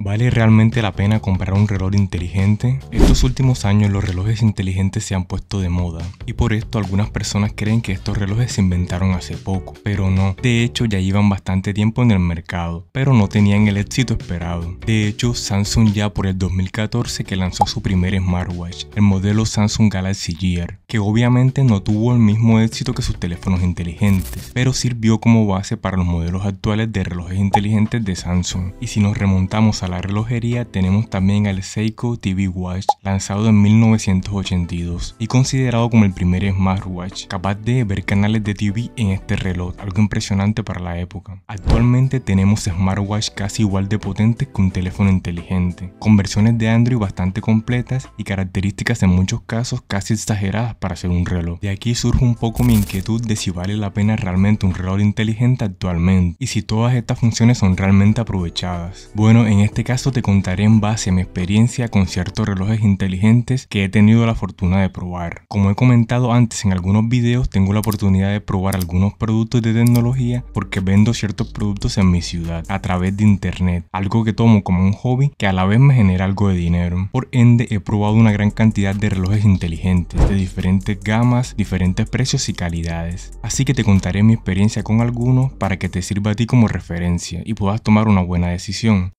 ¿Vale realmente la pena comprar un reloj inteligente? Estos últimos años los relojes inteligentes se han puesto de moda y por esto algunas personas creen que estos relojes se inventaron hace poco, pero no. De hecho ya llevan bastante tiempo en el mercado, pero no tenían el éxito esperado. De hecho Samsung ya por el 2014 que lanzó su primer smartwatch, el modelo Samsung Galaxy Gear, que obviamente no tuvo el mismo éxito que sus teléfonos inteligentes, pero sirvió como base para los modelos actuales de relojes inteligentes de Samsung. Y si nos remontamos a la relojería, tenemos también al Seiko TV Watch, lanzado en 1982 y considerado como el primer smartwatch capaz de ver canales de TV en este reloj, algo impresionante para la época. Actualmente tenemos smartwatch casi igual de potentes que un teléfono inteligente, con versiones de Android bastante completas y características en muchos casos casi exageradas para hacer un reloj. De aquí surge un poco mi inquietud de si vale la pena realmente un reloj inteligente actualmente y si todas estas funciones son realmente aprovechadas. Bueno, en este caso te contaré en base a mi experiencia con ciertos relojes inteligentes que he tenido la fortuna de probar. Como he comentado antes en algunos videos, tengo la oportunidad de probar algunos productos de tecnología porque vendo ciertos productos en mi ciudad a través de internet, algo que tomo como un hobby que a la vez me genera algo de dinero. Por ende, he probado una gran cantidad de relojes inteligentes de diferentes diferentes gamas, diferentes precios y calidades. Así que te contaré mi experiencia con algunos para que te sirva a ti como referencia y puedas tomar una buena decisión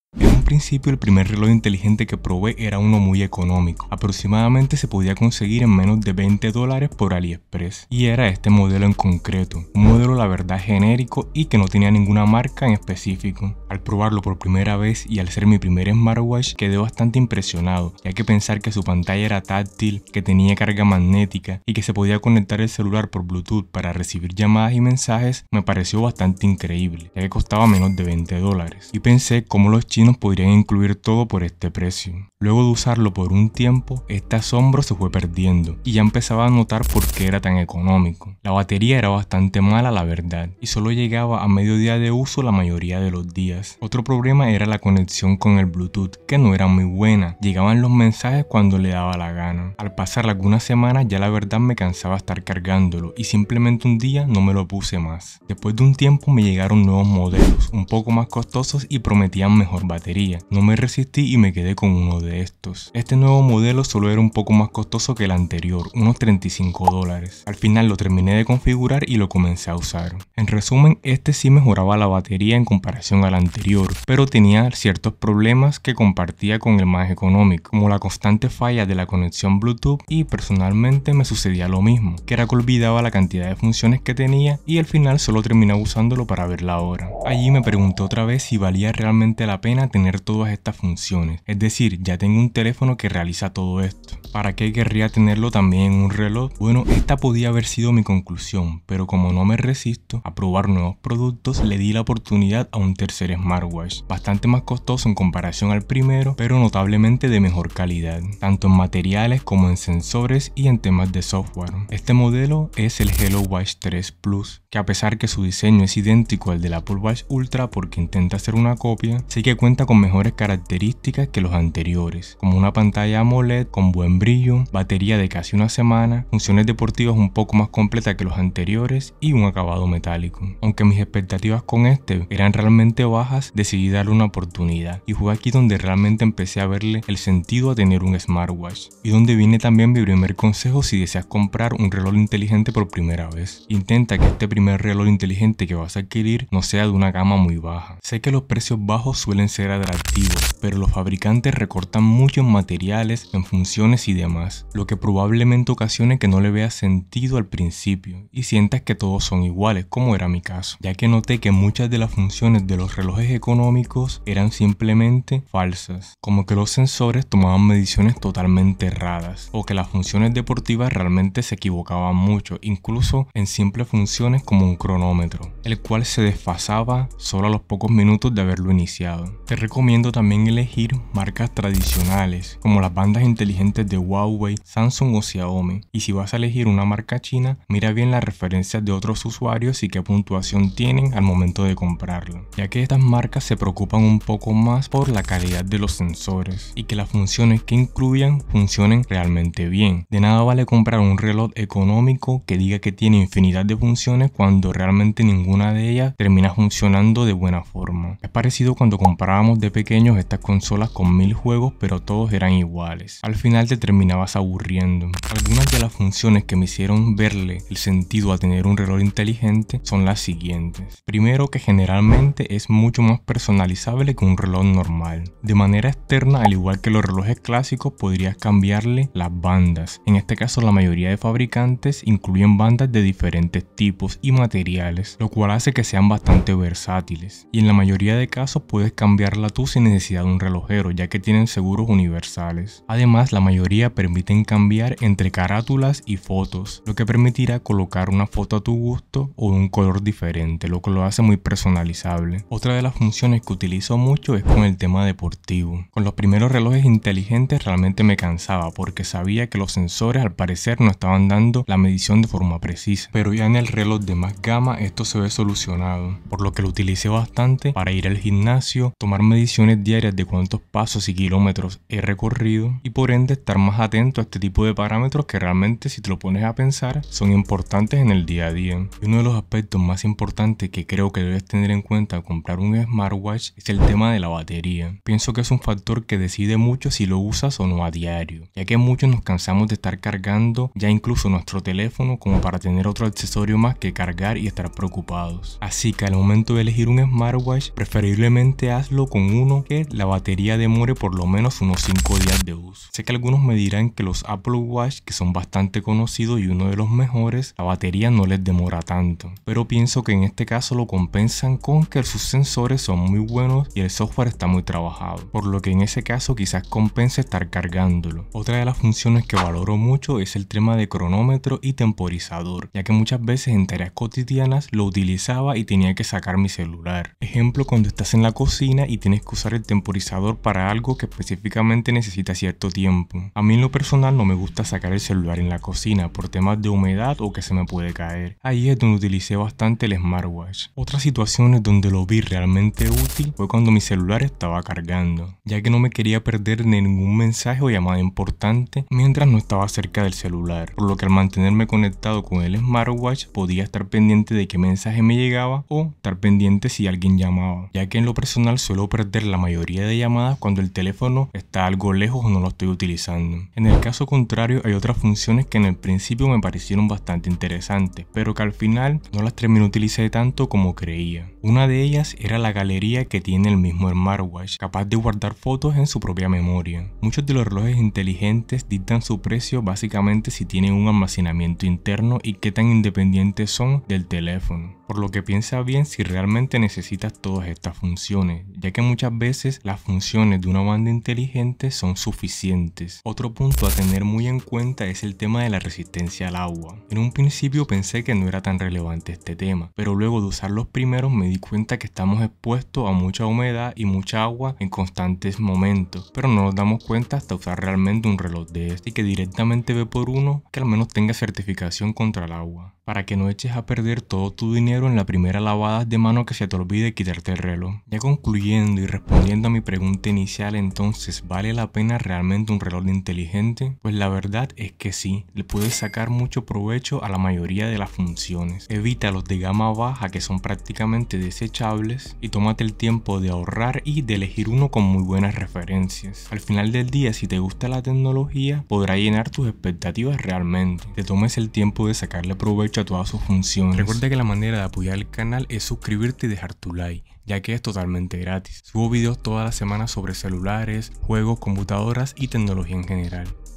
principio el primer reloj inteligente que probé era uno muy económico, aproximadamente se podía conseguir en menos de 20 dólares por AliExpress, y era este modelo en concreto, un modelo la verdad genérico y que no tenía ninguna marca en específico. Al probarlo por primera vez y al ser mi primer smartwatch quedé bastante impresionado, ya que pensar que su pantalla era táctil, que tenía carga magnética y que se podía conectar el celular por Bluetooth para recibir llamadas y mensajes me pareció bastante increíble, ya que costaba menos de 20 dólares, y pensé cómo los chinos podrían incluir todo por este precio. Luego de usarlo por un tiempo, este asombro se fue perdiendo y ya empezaba a notar por qué era tan económico. La batería era bastante mala la verdad y solo llegaba a medio día de uso la mayoría de los días. Otro problema era la conexión con el Bluetooth que no era muy buena, llegaban los mensajes cuando le daba la gana. Al pasar algunas semanas ya la verdad me cansaba estar cargándolo y simplemente un día no me lo puse más. Después de un tiempo me llegaron nuevos modelos, un poco más costosos y prometían mejor batería no me resistí y me quedé con uno de estos. Este nuevo modelo solo era un poco más costoso que el anterior, unos 35 dólares. Al final lo terminé de configurar y lo comencé a usar. En resumen, este sí mejoraba la batería en comparación al anterior, pero tenía ciertos problemas que compartía con el más económico, como la constante falla de la conexión Bluetooth y personalmente me sucedía lo mismo, que era que olvidaba la cantidad de funciones que tenía y al final solo terminaba usándolo para ver la hora. Allí me preguntó otra vez si valía realmente la pena tener todas estas funciones. Es decir, ya tengo un teléfono que realiza todo esto. ¿Para qué querría tenerlo también un reloj? Bueno, esta podía haber sido mi conclusión, pero como no me resisto a probar nuevos productos, le di la oportunidad a un tercer smartwatch, bastante más costoso en comparación al primero, pero notablemente de mejor calidad, tanto en materiales como en sensores y en temas de software. Este modelo es el Hello Watch 3 Plus, que a pesar que su diseño es idéntico al del Apple Watch Ultra porque intenta hacer una copia, sí que cuenta con mejores características que los anteriores, como una pantalla AMOLED con buen brillo, batería de casi una semana, funciones deportivas un poco más completas que los anteriores y un acabado metálico. Aunque mis expectativas con este eran realmente bajas, decidí darle una oportunidad y fue aquí donde realmente empecé a verle el sentido a tener un smartwatch y donde viene también mi primer consejo si deseas comprar un reloj inteligente por primera vez. Intenta que este primer reloj inteligente que vas a adquirir no sea de una gama muy baja. Sé que los precios bajos suelen ser adelantados activos, pero los fabricantes recortan muchos materiales, en funciones y demás, lo que probablemente ocasione que no le veas sentido al principio y sientas que todos son iguales, como era mi caso, ya que noté que muchas de las funciones de los relojes económicos eran simplemente falsas, como que los sensores tomaban mediciones totalmente erradas, o que las funciones deportivas realmente se equivocaban mucho, incluso en simples funciones como un cronómetro, el cual se desfasaba solo a los pocos minutos de haberlo iniciado. Te recomiendo también elegir marcas tradicionales, como las bandas inteligentes de Huawei, Samsung o Xiaomi. Y si vas a elegir una marca china, mira bien las referencias de otros usuarios y qué puntuación tienen al momento de comprarla, ya que estas marcas se preocupan un poco más por la calidad de los sensores y que las funciones que incluyan funcionen realmente bien. De nada vale comprar un reloj económico que diga que tiene infinidad de funciones cuando realmente ninguna de ellas termina funcionando de buena forma. Es parecido cuando comprábamos de pequeños estas consolas con mil juegos pero todos eran iguales. Al final te terminabas aburriendo. Algunas de las funciones que me hicieron verle el sentido a tener un reloj inteligente son las siguientes. Primero que generalmente es mucho más personalizable que un reloj normal. De manera externa, al igual que los relojes clásicos, podrías cambiarle las bandas. En este caso la mayoría de fabricantes incluyen bandas de diferentes tipos y materiales, lo cual hace que sean bastante versátiles. Y en la mayoría de casos puedes cambiarla sin necesidad de un relojero ya que tienen seguros universales. Además la mayoría permiten cambiar entre carátulas y fotos, lo que permitirá colocar una foto a tu gusto o un color diferente, lo que lo hace muy personalizable. Otra de las funciones que utilizo mucho es con el tema deportivo. Con los primeros relojes inteligentes realmente me cansaba porque sabía que los sensores al parecer no estaban dando la medición de forma precisa, pero ya en el reloj de más gama esto se ve solucionado, por lo que lo utilicé bastante para ir al gimnasio, tomar mediciones diarias de cuántos pasos y kilómetros he recorrido y por ende estar más atento a este tipo de parámetros que realmente si te lo pones a pensar son importantes en el día a día. uno de los aspectos más importantes que creo que debes tener en cuenta al comprar un smartwatch es el tema de la batería. Pienso que es un factor que decide mucho si lo usas o no a diario, ya que muchos nos cansamos de estar cargando ya incluso nuestro teléfono como para tener otro accesorio más que cargar y estar preocupados. Así que al momento de elegir un smartwatch preferiblemente hazlo con un que la batería demore por lo menos unos 5 días de uso. Sé que algunos me dirán que los Apple Watch, que son bastante conocidos y uno de los mejores, la batería no les demora tanto. Pero pienso que en este caso lo compensan con que sus sensores son muy buenos y el software está muy trabajado. Por lo que en ese caso quizás compense estar cargándolo. Otra de las funciones que valoro mucho es el tema de cronómetro y temporizador, ya que muchas veces en tareas cotidianas lo utilizaba y tenía que sacar mi celular. Ejemplo, cuando estás en la cocina y tienes usar el temporizador para algo que específicamente necesita cierto tiempo. A mí en lo personal no me gusta sacar el celular en la cocina por temas de humedad o que se me puede caer. Ahí es donde utilicé bastante el smartwatch. Otras situaciones donde lo vi realmente útil fue cuando mi celular estaba cargando, ya que no me quería perder ningún mensaje o llamada importante mientras no estaba cerca del celular, por lo que al mantenerme conectado con el smartwatch podía estar pendiente de qué mensaje me llegaba o estar pendiente si alguien llamaba, ya que en lo personal suelo perder la mayoría de llamadas cuando el teléfono está algo lejos o no lo estoy utilizando. En el caso contrario, hay otras funciones que en el principio me parecieron bastante interesantes, pero que al final no las terminé utilicé tanto como creía. Una de ellas era la galería que tiene el mismo smartwatch, capaz de guardar fotos en su propia memoria. Muchos de los relojes inteligentes dictan su precio básicamente si tienen un almacenamiento interno y qué tan independientes son del teléfono. Por lo que piensa bien si realmente necesitas todas estas funciones, ya que muchas veces las funciones de una banda inteligente son suficientes. Otro punto a tener muy en cuenta es el tema de la resistencia al agua. En un principio pensé que no era tan relevante este tema, pero luego de usar los primeros me di cuenta que estamos expuestos a mucha humedad y mucha agua en constantes momentos, pero no nos damos cuenta hasta usar realmente un reloj de este y que directamente ve por uno que al menos tenga certificación contra el agua para que no eches a perder todo tu dinero en la primera lavada de mano que se te olvide quitarte el reloj. Ya concluyendo y respondiendo a mi pregunta inicial, entonces, ¿vale la pena realmente un reloj inteligente? Pues la verdad es que sí, le puedes sacar mucho provecho a la mayoría de las funciones. Evita los de gama baja que son prácticamente desechables y tómate el tiempo de ahorrar y de elegir uno con muy buenas referencias. Al final del día, si te gusta la tecnología, podrá llenar tus expectativas realmente. Te tomes el tiempo de sacarle provecho todas sus funciones. Recuerda que la manera de apoyar el canal es suscribirte y dejar tu like, ya que es totalmente gratis. Subo videos todas las semanas sobre celulares, juegos, computadoras y tecnología en general.